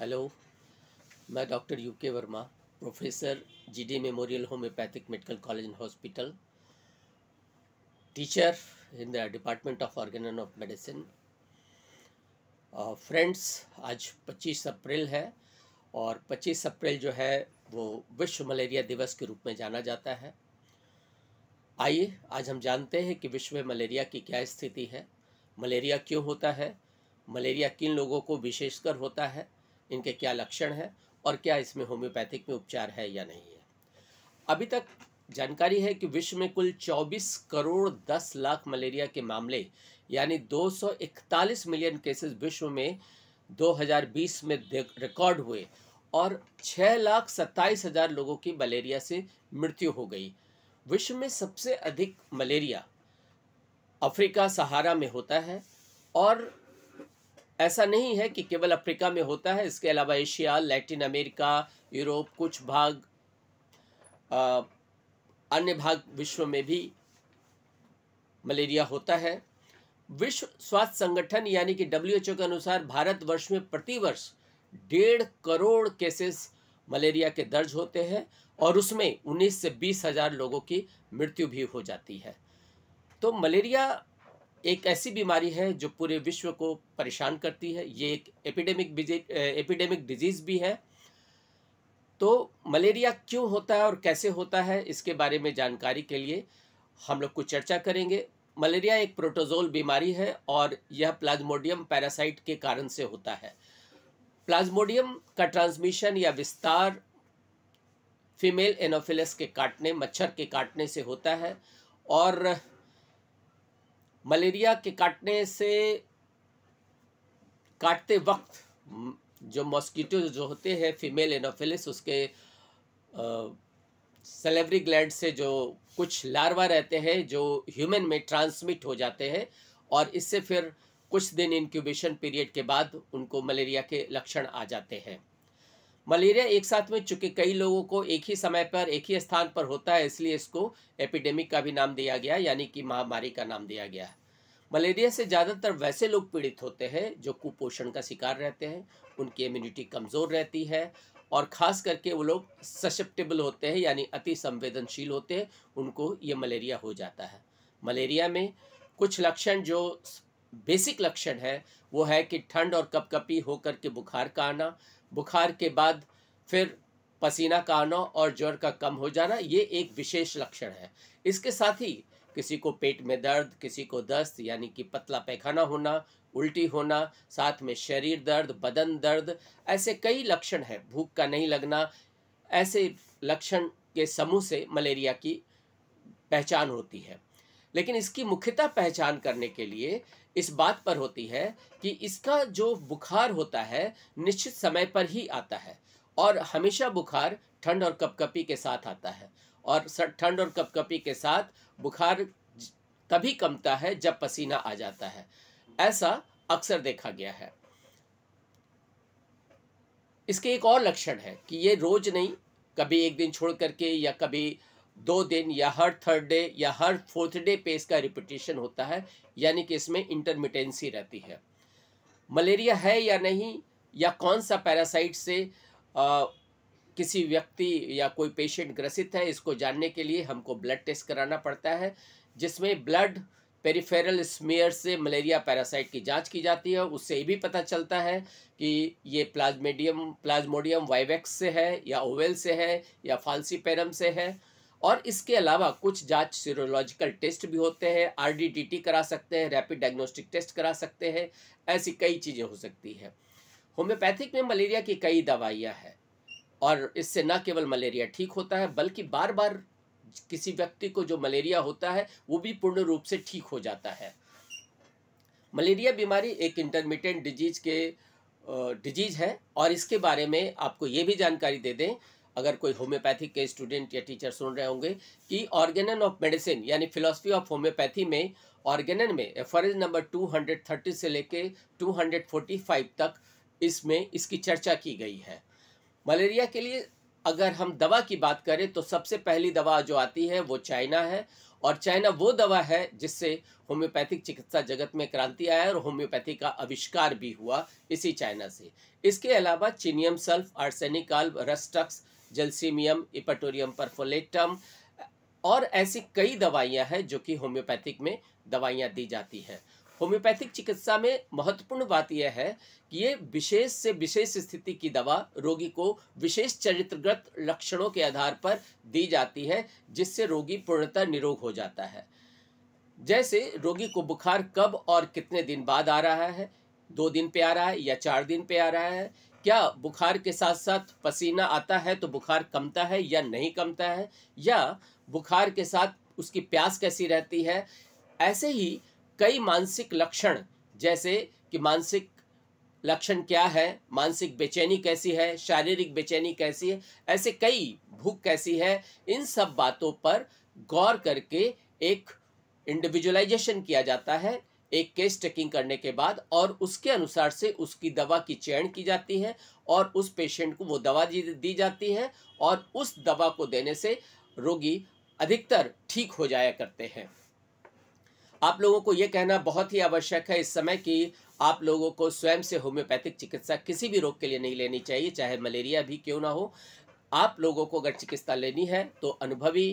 hello मैं doctor U K Verma professor GD memorial homeopathic medical college and hospital teacher in the department of organ of medicine friends आज 25 अप्रैल है और 25 अप्रैल जो है वो विश्व मलेरिया दिवस के रूप में जाना जाता है आइए आज हम जानते हैं कि विश्व में मलेरिया की क्या स्थिति है मलेरिया क्यों होता है मलेरिया किन लोगों को विशेषकर होता है इनके क्या लक्षण हैं और क्या इसमें होम्योपैथिक में उपचार है या नहीं है अभी तक जानकारी है कि विश्व में कुल 24 करोड़ 10 लाख मलेरिया के मामले यानी 241 मिलियन केसेस विश्व में 2020 में रिकॉर्ड हुए और छः लाख सत्ताईस हज़ार लोगों की मलेरिया से मृत्यु हो गई विश्व में सबसे अधिक मलेरिया अफ्रीका सहारा में होता है और ऐसा नहीं है कि केवल अफ्रीका में होता है इसके अलावा एशिया लैटिन अमेरिका यूरोप कुछ भाग आ, अन्य भाग विश्व में भी मलेरिया होता है विश्व स्वास्थ्य संगठन यानी कि डब्ल्यूएचओ के अनुसार भारत वर्ष में प्रतिवर्ष डेढ़ करोड़ केसेस मलेरिया के दर्ज होते हैं और उसमें 19 से बीस हजार लोगों की मृत्यु भी हो जाती है तो मलेरिया एक ऐसी बीमारी है जो पूरे विश्व को परेशान करती है ये एक एपिडेमिक एपिडेमिक डिजीज़ भी है तो मलेरिया क्यों होता है और कैसे होता है इसके बारे में जानकारी के लिए हम लोग कुछ चर्चा करेंगे मलेरिया एक प्रोटोजोल बीमारी है और यह प्लाज्मोडियम पैरासाइट के कारण से होता है प्लाज्मोडियम का ट्रांसमिशन या विस्तार फीमेल एनोफिलस के काटने मच्छर के काटने से होता है और मलेरिया के काटने से काटते वक्त जो मॉस्किटो जो होते हैं फीमेल एनोफिलिस उसके सेलेवरी ग्लैंड से जो कुछ लार्वा रहते हैं जो ह्यूमन में ट्रांसमिट हो जाते हैं और इससे फिर कुछ दिन इंक्यूबेशन पीरियड के बाद उनको मलेरिया के लक्षण आ जाते हैं मलेरिया एक साथ में चूंकि कई लोगों को एक ही समय पर एक ही स्थान पर होता है इसलिए इसको एपिडेमिक का भी नाम दिया गया यानी कि महामारी का नाम दिया गया है मलेरिया से ज़्यादातर वैसे लोग पीड़ित होते हैं जो कुपोषण का शिकार रहते हैं उनकी इम्यूनिटी कमज़ोर रहती है और ख़ास करके वो लोग ससेप्टेबल होते हैं यानी अति संवेदनशील होते हैं उनको ये मलेरिया हो जाता है मलेरिया में कुछ लक्षण जो बेसिक लक्षण है वो है कि ठंड और कपकपी होकर के बुखार का आना बुखार के बाद फिर पसीना का आना और ज्वर का कम हो जाना ये एक विशेष लक्षण है इसके साथ ही किसी को पेट में दर्द किसी को दस्त यानी कि पतला पैखाना होना उल्टी होना साथ में शरीर दर्द बदन दर्द ऐसे कई लक्षण हैं भूख का नहीं लगना ऐसे लक्षण के समूह से मलेरिया की पहचान होती है लेकिन इसकी मुख्यतः पहचान करने के लिए इस बात पर होती है कि इसका जो बुखार होता है निश्चित समय पर ही आता है और हमेशा बुखार ठंड और कपकपी के साथ आता है और ठंड और कपकपी के साथ बुखार तभी कमता है जब पसीना आ जाता है ऐसा अक्सर देखा गया है इसके एक और लक्षण है कि ये रोज नहीं कभी एक दिन छोड़ करके या कभी दो दिन या हर थर्ड डे या हर फोर्थ डे पे इसका रिपीटेशन होता है यानी कि इसमें इंटरमिटेंसी रहती है मलेरिया है या नहीं या कौन सा पैरासाइट से आ, किसी व्यक्ति या कोई पेशेंट ग्रसित है इसको जानने के लिए हमको ब्लड टेस्ट कराना पड़ता है जिसमें ब्लड पेरिफेरल स्मेयर से मलेरिया पैरासाइट की जांच की जाती है उससे ये भी पता चलता है कि ये प्लाज्मेडियम प्लाज्मोडियम वाइवेक्स से है या ओवेल से है या फालसी पैरम से है और इसके अलावा कुछ जांच सीरोलॉजिकल टेस्ट भी होते हैं आर करा सकते हैं रैपिड डायग्नोस्टिक टेस्ट करा सकते हैं ऐसी कई चीज़ें हो सकती हैं होम्योपैथिक में मलेरिया की कई दवाइयाँ हैं और इससे न केवल मलेरिया ठीक होता है बल्कि बार बार किसी व्यक्ति को जो मलेरिया होता है वो भी पूर्ण रूप से ठीक हो जाता है मलेरिया बीमारी एक इंटरमीडियंट डिजीज के डिजीज़ है और इसके बारे में आपको ये भी जानकारी दे दें अगर कोई होम्योपैथिक के स्टूडेंट या टीचर सुन रहे होंगे कि ऑर्गेनन ऑफ मेडिसिन यानी फिलोसफी ऑफ होम्योपैथी में ऑर्गेनन में रेफरेंस नंबर 230 से लेके 245 तक इसमें इसकी चर्चा की गई है मलेरिया के लिए अगर हम दवा की बात करें तो सबसे पहली दवा जो आती है वो चाइना है और चाइना वो दवा है जिससे होम्योपैथिक चिकित्सा जगत में क्रांति आया और होम्योपैथी का आविष्कार भी हुआ इसी चाइना से इसके अलावा chininum sulph arsenical rhus tox gelsemium eupatorium perfoliatum और ऐसी कई दवाइयां हैं जो कि होम्योपैथिक में दवाइयां दी जाती हैं होम्योपैथिक चिकित्सा में महत्वपूर्ण बात यह है कि ये विशेष से विशेष स्थिति की दवा रोगी को विशेष चरित्रगत लक्षणों के आधार पर दी जाती है जिससे रोगी पूर्णतः निरोग हो जाता है जैसे रोगी को बुखार कब और कितने दिन बाद आ रहा है दो दिन पे आ रहा है या चार दिन पे आ रहा है क्या बुखार के साथ साथ पसीना आता है तो बुखार कमता है या नहीं कमता है या बुखार के साथ उसकी प्यास कैसी रहती है ऐसे ही कई मानसिक लक्षण जैसे कि मानसिक लक्षण क्या है मानसिक बेचैनी कैसी है शारीरिक बेचैनी कैसी है ऐसे कई भूख कैसी है इन सब बातों पर गौर करके एक इंडिविजुअलाइजेशन किया जाता है एक केस चेकिंग करने के बाद और उसके अनुसार से उसकी दवा की चयन की जाती है और उस पेशेंट को वो दवा दी जाती है और उस दवा को देने से रोगी अधिकतर ठीक हो जाया करते हैं आप लोगों को ये कहना बहुत ही आवश्यक है इस समय कि आप लोगों को स्वयं से होम्योपैथिक चिकित्सा किसी भी रोग के लिए नहीं लेनी चाहिए चाहे मलेरिया भी क्यों ना हो आप लोगों को अगर चिकित्सा लेनी है तो अनुभवी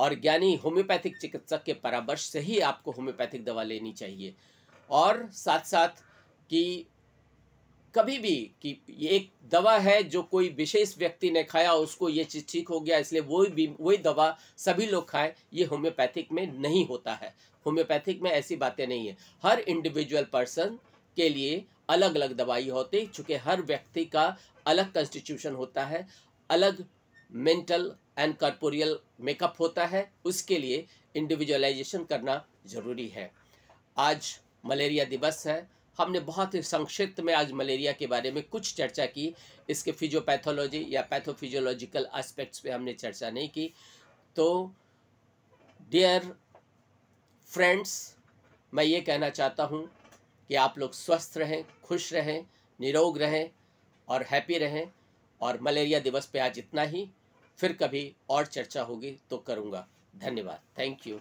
और ज्ञानी होम्योपैथिक चिकित्सक के परामर्श से ही आपको होम्योपैथिक दवा लेनी चाहिए और साथ साथ कि कभी भी कि ये एक दवा है जो कोई विशेष व्यक्ति ने खाया उसको ये चीज़ ठीक हो गया इसलिए वही भी वही दवा सभी लोग खाएं ये होम्योपैथिक में नहीं होता है होम्योपैथिक में ऐसी बातें नहीं है हर इंडिविजुअल पर्सन के लिए अलग अलग दवाई होती चूँकि हर व्यक्ति का अलग कंस्टिट्यूशन होता है अलग मेंटल एंड कॉर्पोरियल मेकअप होता है उसके लिए इंडिविजुअलाइजेशन करना ज़रूरी है आज मलेरिया दिवस है हमने बहुत ही संक्षिप्त में आज मलेरिया के बारे में कुछ चर्चा की इसके फिजियोपैथोलॉजी या पैथोफिजियोलॉजिकल एस्पेक्ट्स पे हमने चर्चा नहीं की तो डियर फ्रेंड्स मैं ये कहना चाहता हूँ कि आप लोग स्वस्थ रहें खुश रहें निरोग रहें और हैप्पी रहें और मलेरिया दिवस पे आज इतना ही फिर कभी और चर्चा होगी तो करूँगा धन्यवाद थैंक यू